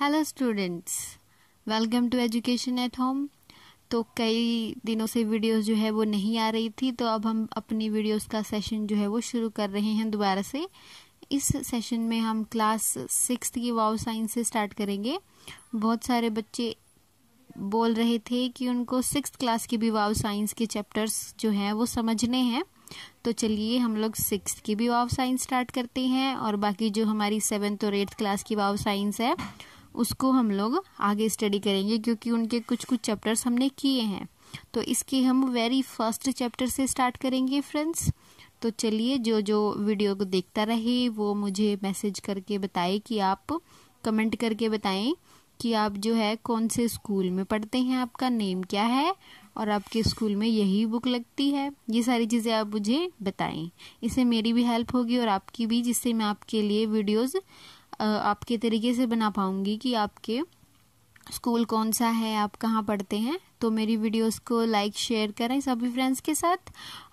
Hello students welcome to education at home तो कई दिनों से वीडियोस जो है वो नहीं आ रही थी तो अब हम अपनी वीडियोस का सेशन जो है वो शुरू कर रहे हैं दोबारा से इस सेशन में हम क्लास सिक्स की वाव साइंस से स्टार्ट करेंगे बहुत सारे बच्चे बोल रहे थे कि उनको सिक्स क्लास की भी वाव साइंस के चैप्टर्स जो हैं वो समझने हैं तो चलिए हम लोग सिक्स की भी वाव साइंस स्टार्ट करते हैं और बाकी जो हमारी सेवन्थ और एट्थ क्लास की वाव साइंस है उसको हम लोग आगे स्टडी करेंगे क्योंकि उनके कुछ कुछ चैप्टर्स हमने किए हैं तो इसके हम वेरी फर्स्ट चैप्टर से स्टार्ट करेंगे फ्रेंड्स तो चलिए जो जो वीडियो को देखता रहे वो मुझे मैसेज करके बताए कि आप कमेंट करके बताएं कि आप जो है कौन से स्कूल में पढ़ते हैं आपका नेम क्या है और आपके स्कूल में यही बुक लगती है ये सारी चीज़ें आप मुझे बताएं इससे मेरी भी हेल्प होगी और आपकी भी जिससे मैं आपके लिए वीडियोज आपके तरीके से बना पाऊँगी कि आपके स्कूल कौन सा है आप कहाँ पढ़ते हैं तो मेरी वीडियोस को लाइक शेयर करें सभी फ्रेंड्स के साथ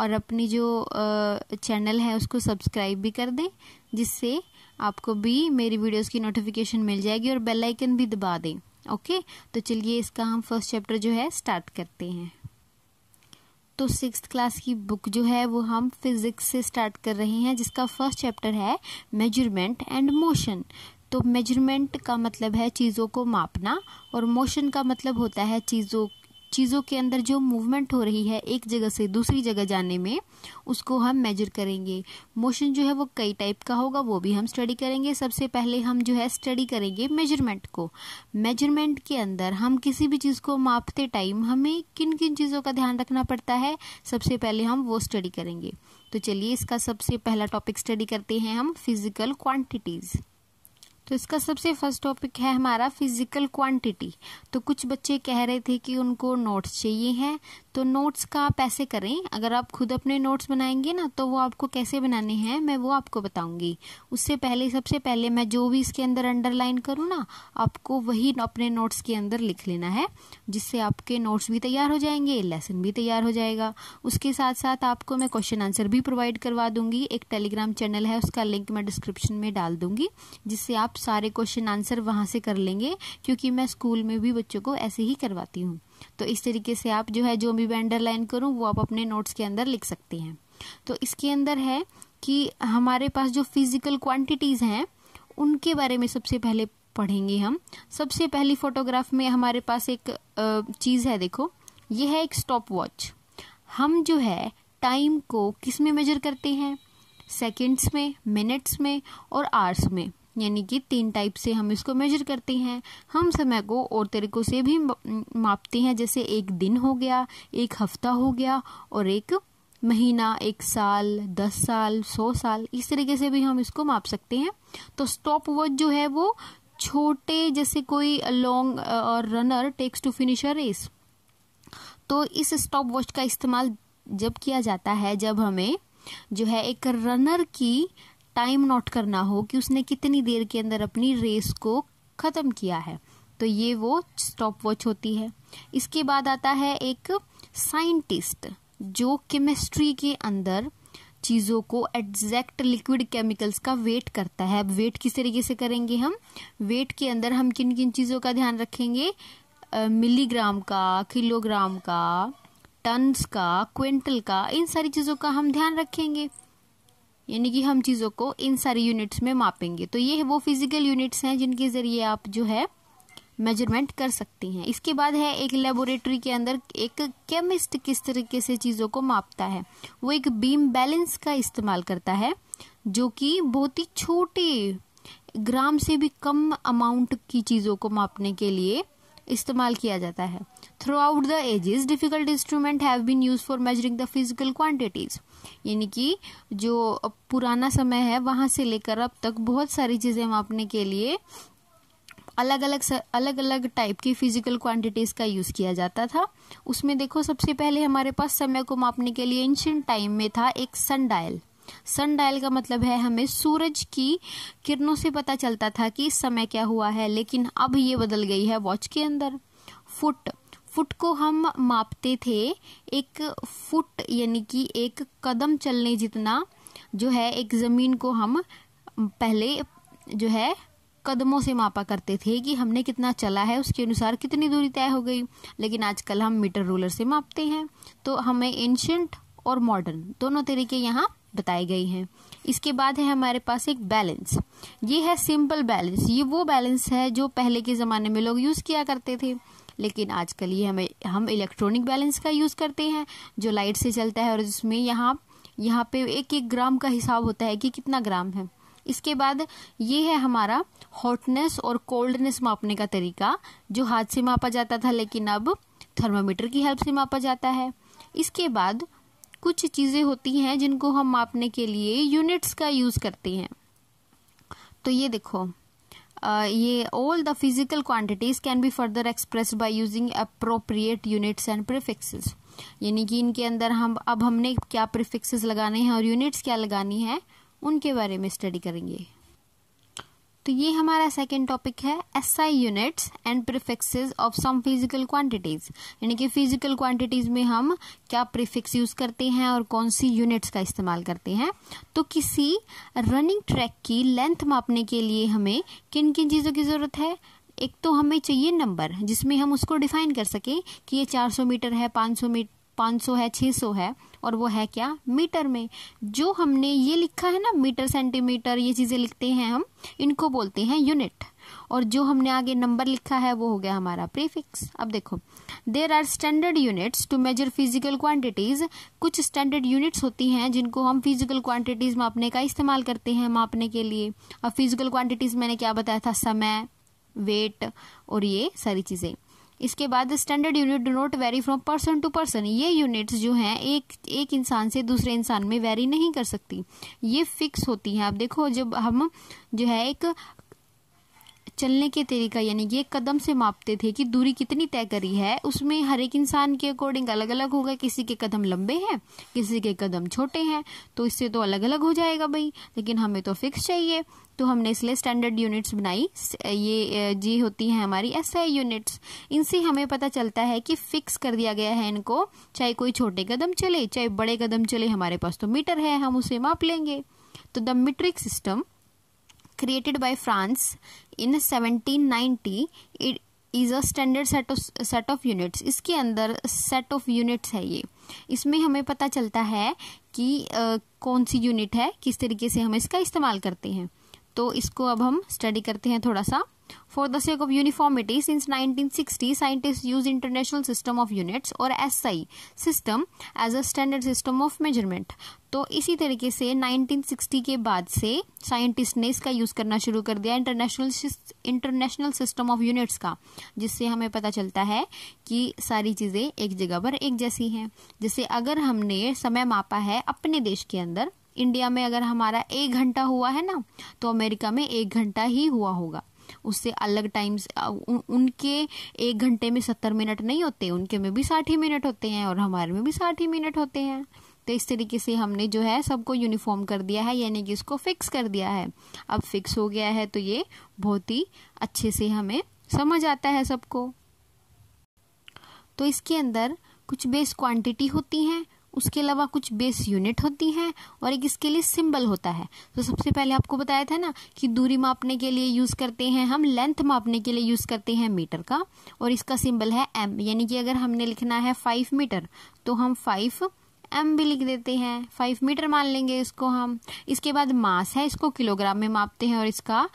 और अपनी जो चैनल है उसको सब्सक्राइब भी कर दें जिससे आपको भी मेरी वीडियोस की नोटिफिकेशन मिल जाएगी और बेल आइकन भी दबा दें ओके तो चलिए इसका हम फर्स्ट चैप्टर जो है स्टार्ट करते हैं तो सिक्स क्लास की बुक जो है वो हम फिज़िक्स से स्टार्ट कर रहे हैं जिसका फर्स्ट चैप्टर है मेजरमेंट एंड मोशन तो मेजरमेंट का मतलब है चीज़ों को मापना और मोशन का मतलब होता है चीज़ों चीज़ों के अंदर जो मूवमेंट हो रही है एक जगह से दूसरी जगह जाने में उसको हम मेजर करेंगे मोशन जो है वो कई टाइप का होगा वो भी हम स्टडी करेंगे सबसे पहले हम जो है स्टडी करेंगे मेजरमेंट को मेजरमेंट के अंदर हम किसी भी चीज़ को मापते टाइम हमें किन किन चीज़ों का ध्यान रखना पड़ता है सबसे पहले हम वो स्टडी करेंगे तो चलिए इसका सबसे पहला टॉपिक स्टडी करते हैं हम फिजिकल क्वांटिटीज़ तो इसका सबसे फर्स्ट टॉपिक है हमारा फिजिकल क्वांटिटी तो कुछ बच्चे कह रहे थे कि उनको नोट्स चाहिए हैं तो नोट्स का आप ऐसे करें अगर आप खुद अपने नोट्स बनाएंगे ना तो वो आपको कैसे बनाने हैं मैं वो आपको बताऊंगी उससे पहले सबसे पहले मैं जो भी इसके अंदर अंडरलाइन करूँ ना आपको वही अपने नोट्स के अंदर लिख लेना है जिससे आपके नोट्स भी तैयार हो जाएंगे लेसन भी तैयार हो जाएगा उसके साथ साथ आपको मैं क्वेश्चन आंसर भी प्रोवाइड करवा दूंगी एक टेलीग्राम चैनल है उसका लिंक मैं डिस्क्रिप्शन में डाल दूंगी जिससे आप सारे क्वेश्चन आंसर वहाँ से कर लेंगे क्योंकि मैं स्कूल में भी बच्चों को ऐसे ही करवाती हूँ तो इस तरीके से आप जो है जो भी मैं अंडरलाइन करूँ वो आप अपने नोट्स के अंदर लिख सकते हैं तो इसके अंदर है कि हमारे पास जो फिजिकल क्वांटिटीज़ हैं उनके बारे में सबसे पहले पढ़ेंगे हम सबसे पहली फोटोग्राफ में हमारे पास एक चीज़ है देखो ये है एक स्टॉप वॉच हम जो है टाइम को किस में मेजर करते हैं सेकेंड्स में मिनट्स में और आर्स में यानी कि तीन टाइप से हम इसको मेजर करते हैं हम समय को और तरीक़ों से भी मापते हैं जैसे एक दिन हो गया एक हफ्ता हो गया और एक महीना एक साल दस साल सौ साल इस तरीके से भी हम इसको माप सकते हैं तो स्टॉप वॉच जो है वो छोटे जैसे कोई लॉन्ग और runner takes to finish a race तो इस स्टॉप वॉच का इस्तेमाल जब किया जाता है जब हमें जो है एक रनर की टाइम नोट करना हो कि उसने कितनी देर के अंदर अपनी रेस को ख़त्म किया है तो ये वो स्टॉप वॉच होती है इसके बाद आता है एक साइंटिस्ट जो केमिस्ट्री के अंदर चीज़ों को एग्जैक्ट लिक्विड केमिकल्स का वेट करता है अब वेट किस तरीके से करेंगे हम वेट के अंदर हम किन किन चीज़ों का ध्यान रखेंगे मिलीग्राम का किलोग्राम का टन्स का क्विंटल का इन सारी चीज़ों का हम ध्यान रखेंगे यानी कि हम चीज़ों को इन सारी यूनिट्स में मापेंगे तो ये वो फिजिकल यूनिट्स हैं जिनके ज़रिए आप जो है मेजरमेंट कर सकती हैं इसके बाद है एक लेबोरेटरी के अंदर एक केमिस्ट किस तरीके से चीज़ों को मापता है वो एक बीम बैलेंस का इस्तेमाल करता है जो कि बहुत ही छोटे ग्राम से भी कम अमाउंट की चीज़ों को मापने के लिए इस्तेमाल किया जाता है throughout the ages difficult instrument have been use for measuring the physical quantities यानी कि जो पुराना समय है वहाँ से लेकर अब तक बहुत सारी चीज़ें मापने के लिए अलग अलग अलग अलग टाइप की फिजिकल क्वांटिटीज़ का यूज़ किया जाता था उसमें देखो सबसे पहले हमारे पास समय को मापने के लिए एंशियंट टाइम में था एक सन डायल सन डायल का मतलब है हमें सूरज की किरणों से पता चलता था कि इस समय क्या हुआ है लेकिन अब ये बदल गई है वॉच के अंदर फुट फुट को हम मापते थे एक फुट यानी कि एक कदम चलने जितना जो है एक ज़मीन को हम पहले जो है कदमों से मापा करते थे कि हमने कितना चला है उसके अनुसार कितनी दूरी तय हो गई लेकिन आजकल हम मीटर रूलर से मापते हैं तो हमें एंशंट और मॉडर्न दोनों तरीके यहाँ बताई गई हैं इसके बाद है हमारे पास एक बैलेंस ये है सिंपल बैलेंस ये वो बैलेंस है जो पहले के ज़माने में लोग यूज़ किया करते थे लेकिन आजकल ये हमें हम इलेक्ट्रॉनिक बैलेंस का यूज़ करते हैं जो लाइट से चलता है और जिसमें यहाँ यहाँ पे एक एक ग्राम का हिसाब होता है कि कितना ग्राम है इसके बाद ये है हमारा हॉटनेस और कोल्डनेस मापने का तरीका जो हाथ से मापा जाता था लेकिन अब थर्मामीटर की हेल्प से मापा जाता है इसके बाद कुछ चीज़ें होती हैं जिनको हम मापने के लिए यूनिट्स का यूज़ करते हैं तो ये देखो ये all the physical quantities can be further express by using appropriate units and prefixes यानी कि इनके अंदर हम अब हमने क्या प्रिफिक्सेस लगाने हैं और यूनिट्स क्या लगानी है उनके बारे में स्टडी करेंगे तो ये हमारा सेकेंड टॉपिक है S I units and prefixes of some physical quantities यानी कि फिजिकल क्वांटिटीज में हम क्या प्रिफिक्स यूज करते हैं और कौन सी यूनिट्स का इस्तेमाल करते हैं तो किसी रनिंग ट्रैक की लेंथ मापने के लिए हमें किन किन चीज़ों की ज़रूरत है एक तो हमें चाहिए नंबर जिसमें हम उसको डिफाइन कर सकें कि ये 400 मीटर है 500 मीटर 500 है 600 है और वो है क्या मीटर में जो हमने ये लिखा है ना मीटर सेंटीमीटर ये चीज़ें लिखते हैं हम इनको बोलते हैं यूनिट और जो हमने आगे नंबर लिखा है वो हो गया हमारा प्रीफिक्स अब देखो there are standard units to measure physical quantities कुछ स्टैंडर्ड यूनिट्स होती हैं जिनको हम फिजिकल क्वांटिटीज़ मापने का इस्तेमाल करते हैं मापने के लिए अब फिजिकल क्वांटिटीज़ मैंने क्या बताया था समय वेट और ये सारी चीज़ें इसके बाद standard unit do not not vary from person to person ये यूनिट्स जो हैं एक एक इंसान से दूसरे इंसान में वेरी नहीं कर सकती ये फिक्स होती हैं आप देखो जब हम जो है एक चलने के तरीका यानी कि एक कदम से मापते थे कि दूरी कितनी तय करी है उसमें हर एक इंसान के अकॉर्डिंग अलग अलग होगा किसी के कदम लंबे हैं किसी के कदम छोटे हैं तो इससे तो अलग अलग हो जाएगा भाई लेकिन हमें तो फिक्स चाहिए तो हमने इसलिए स्टैंडर्ड यूनिट्स बनाई ये जी होती हैं हमारी एस आई यूनिट्स इनसे हमें पता चलता है कि फिक्स कर दिया गया है इनको चाहे कोई छोटे कदम चले चाहे बड़े कदम चले हमारे पास तो मीटर है हम उसे माप लेंगे तो the metric system created by France in 1790 it is a standard set of set of units इसके अंदर सेट ऑफ यूनिट्स है ये इसमें हमें पता चलता है कि आ, कौन सी यूनिट है किस तरीके से हम इसका इस्तेमाल करते हैं तो इसको अब हम स्टडी करते हैं थोड़ा सा For the sake of uniformity, since 1960, scientists use International System of Units और SI system as a standard system of measurement. तो इसी तरीके से 1960 के बाद से साइंटिस्ट ने इसका यूज़ करना शुरू कर दिया international international system of units का जिससे हमें पता चलता है कि सारी चीज़ें एक जगह पर एक जैसी हैं जैसे अगर हमने समय मापा है अपने देश के अंदर इंडिया में अगर हमारा एक घंटा हुआ है ना तो अमेरिका में एक घंटा ही हुआ होगा उससे अलग टाइम्स उनके एक घंटे में सत्तर मिनट नहीं होते उनके में भी साठ ही मिनट होते हैं और हमारे में भी साठ ही मिनट होते हैं तो इस तरीके से हमने जो है सबको यूनिफॉर्म कर दिया है यानी कि इसको फिक्स कर दिया है अब फिक्स हो गया है तो ये बहुत ही अच्छे से हमें समझ आता है सबको तो इसके अंदर कुछ बेस क्वांटिटी होती हैं उसके अलावा कुछ बेस यूनिट होती हैं और एक इसके लिए सिंबल होता है तो सबसे पहले आपको बताया था ना कि दूरी मापने के लिए यूज़ करते हैं हम लेंथ मापने के लिए यूज़ करते हैं मीटर का और इसका सिंबल है एम यानी कि अगर हमने लिखना है फाइव मीटर तो हम फाइव एम भी लिख देते हैं फाइव मीटर मान लेंगे इसको हम इसके बाद मास है इसको किलोग्राम में मापते हैं और इसका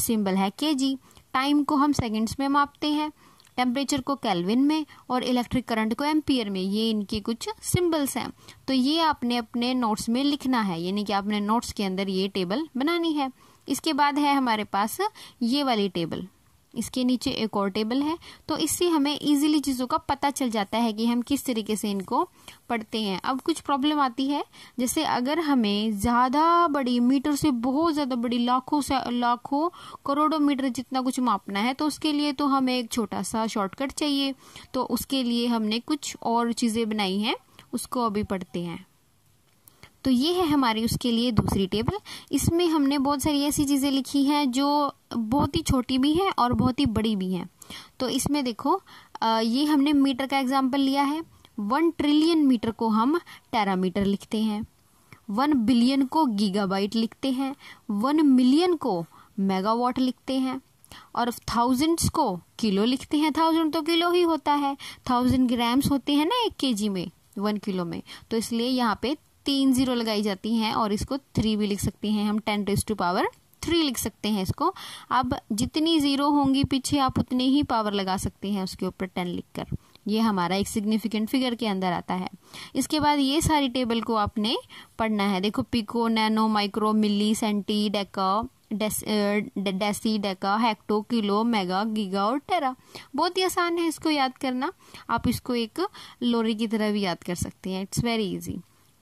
सिंबल है के जी टाइम को हम सेकेंड्स में मापते हैं टेम्परेचर को कैलविन में और इलेक्ट्रिक करंट को एम्पियर में ये इनके कुछ सिंबल्स हैं तो ये आपने अपने नोट्स में लिखना है यानी कि आपने नोट्स के अंदर ये टेबल बनानी है इसके बाद है हमारे पास ये वाली टेबल इसके नीचे एक और टेबल है तो इससे हमें इजीली चीज़ों का पता चल जाता है कि हम किस तरीके से इनको पढ़ते हैं अब कुछ प्रॉब्लम आती है जैसे अगर हमें ज़्यादा बड़ी मीटर से बहुत ज़्यादा बड़ी लाखों से लाखों करोड़ों मीटर जितना कुछ मापना है तो उसके लिए तो हमें एक छोटा सा शॉर्टकट चाहिए तो उसके लिए हमने कुछ और चीज़ें बनाई हैं उसको अभी पढ़ते हैं तो ये है हमारी उसके लिए दूसरी टेबल इसमें हमने बहुत सारी ऐसी चीज़ें लिखी हैं जो बहुत ही छोटी भी हैं और बहुत ही बड़ी भी हैं तो इसमें देखो ये हमने मीटर का एग्जाम्पल लिया है वन ट्रिलियन मीटर को हम टेरामीटर लिखते हैं वन बिलियन को गीगाबाइट लिखते हैं वन मिलियन को मेगावाट लिखते हैं और थाउजेंड्स को किलो लिखते हैं थाउजेंड तो किलो ही होता है थाउजेंड ग्राम्स होते हैं ना एक केजी में वन किलो में तो इसलिए यहाँ पे तीन जीरो लगाई जाती हैं और इसको थ्री भी लिख सकते हैं हम ten raise to power three लिख सकते हैं इसको अब जितनी ज़ीरो होंगी पीछे आप उतनी ही पावर लगा सकते हैं उसके ऊपर टेन लिख कर ये हमारा एक सिग्निफिकेंट फिगर के अंदर आता है इसके बाद ये सारी टेबल को आपने पढ़ना है देखो pico nano micro milli centi deca deci deca hecto kilo mega giga और टेरा बहुत ही आसान है इसको याद करना आप इसको एक लोरी की तरह भी याद कर सकते हैं इट्स वेरी इजी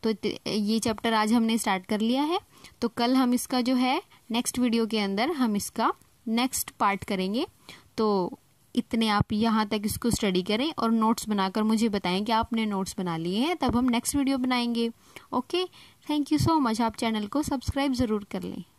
तो ये चैप्टर आज हमने स्टार्ट कर लिया है तो कल हम इसका जो है नेक्स्ट वीडियो के अंदर हम इसका नेक्स्ट पार्ट करेंगे तो इतने आप यहाँ तक इसको स्टडी करें और नोट्स बनाकर मुझे बताएं कि आपने नोट्स बना लिए हैं तब हम नेक्स्ट वीडियो बनाएंगे okay thank you so much आप चैनल को सब्सक्राइब ज़रूर कर लें